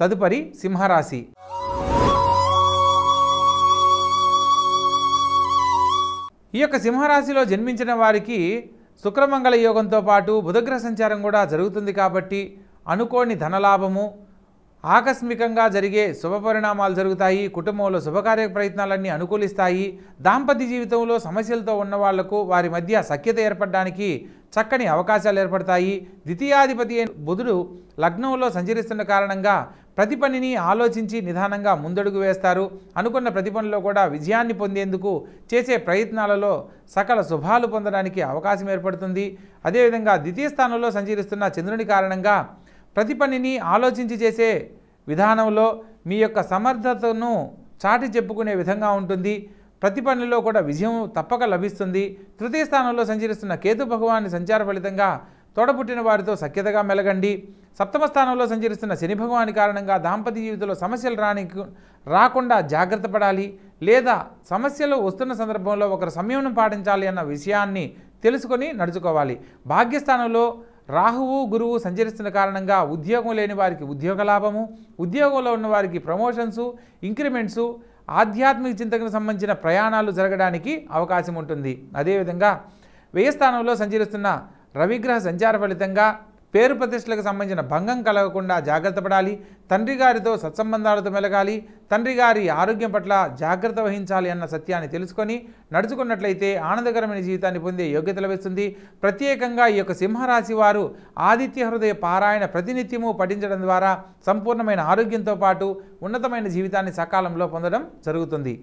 తదుపరి సింహరాశి ఈ యొక్క సింహరాశిలో జన్మించిన వారికి శుక్రమంగళ యోగంతో పాటు బుధగ్రహ సంచారం కూడా జరుగుతుంది కాబట్టి అనుకోని ధనలాభము ఆకస్మికంగా జరిగే శుభ పరిణామాలు జరుగుతాయి కుటుంబంలో శుభకార్య ప్రయత్నాలన్నీ అనుకూలిస్తాయి దాంపత్య జీవితంలో సమస్యలతో ఉన్న వాళ్లకు వారి మధ్య సఖ్యత ఏర్పడడానికి చక్కని అవకాశాలు ఏర్పడతాయి ద్వితీయాధిపతి బుధుడు లగ్నంలో సంచరిస్తున్న కారణంగా ప్రతి పనిని ఆలోచించి నిదానంగా ముందడుగు వేస్తారు అనుకున్న ప్రతి పనిలో కూడా విజయాన్ని పొందేందుకు చేసే ప్రయత్నాలలో సకల శుభాలు పొందడానికి అవకాశం ఏర్పడుతుంది అదేవిధంగా ద్వితీయ స్థానంలో సంచరిస్తున్న చంద్రుని కారణంగా ప్రతి పనిని ఆలోచించి చేసే విధానంలో మీ యొక్క సమర్థతను చాటి చెప్పుకునే విధంగా ఉంటుంది ప్రతి పనిలో కూడా విజయం తప్పక లభిస్తుంది తృతీయ స్థానంలో సంచరిస్తున్న కేతు భగవాన్ సంచార ఫలితంగా తోడపుట్టిన వారితో సఖ్యతగా మెలగండి సప్తమ స్థానంలో సంచరిస్తున్న శని భగవాని కారణంగా దాంపత్య జీవితంలో సమస్యలు రాని రాకుండా జాగ్రత్త పడాలి లేదా సమస్యలు వస్తున్న సందర్భంలో ఒకరు సంయమనం పాటించాలి అన్న విషయాన్ని తెలుసుకొని నడుచుకోవాలి భాగ్యస్థానంలో రాహువు గురువు సంచరిస్తున్న కారణంగా ఉద్యోగం లేని వారికి ఉద్యోగ లాభము ఉద్యోగంలో ఉన్న వారికి ప్రమోషన్సు ఇంక్రిమెంట్సు ఆధ్యాత్మిక చింతకు సంబంధించిన ప్రయాణాలు జరగడానికి అవకాశం ఉంటుంది అదేవిధంగా వ్యయస్థానంలో సంచరిస్తున్న రవిగ్రహ సంచార ఫలితంగా పేరు ప్రతిష్టలకు సంబంధించిన భంగం కలగకుండా జాగ్రత్త పడాలి తండ్రి గారితో సత్సంబంధాలతో మెలగాలి తండ్రి గారి ఆరోగ్యం పట్ల జాగ్రత్త వహించాలి అన్న సత్యాన్ని తెలుసుకొని నడుచుకున్నట్లయితే ఆనందకరమైన జీవితాన్ని పొందే యోగ్యత లభిస్తుంది ప్రత్యేకంగా ఈ యొక్క సింహరాశి వారు ఆదిత్య హృదయ పారాయణ ప్రతినిత్యము పఠించడం ద్వారా సంపూర్ణమైన ఆరోగ్యంతో పాటు ఉన్నతమైన జీవితాన్ని సకాలంలో పొందడం జరుగుతుంది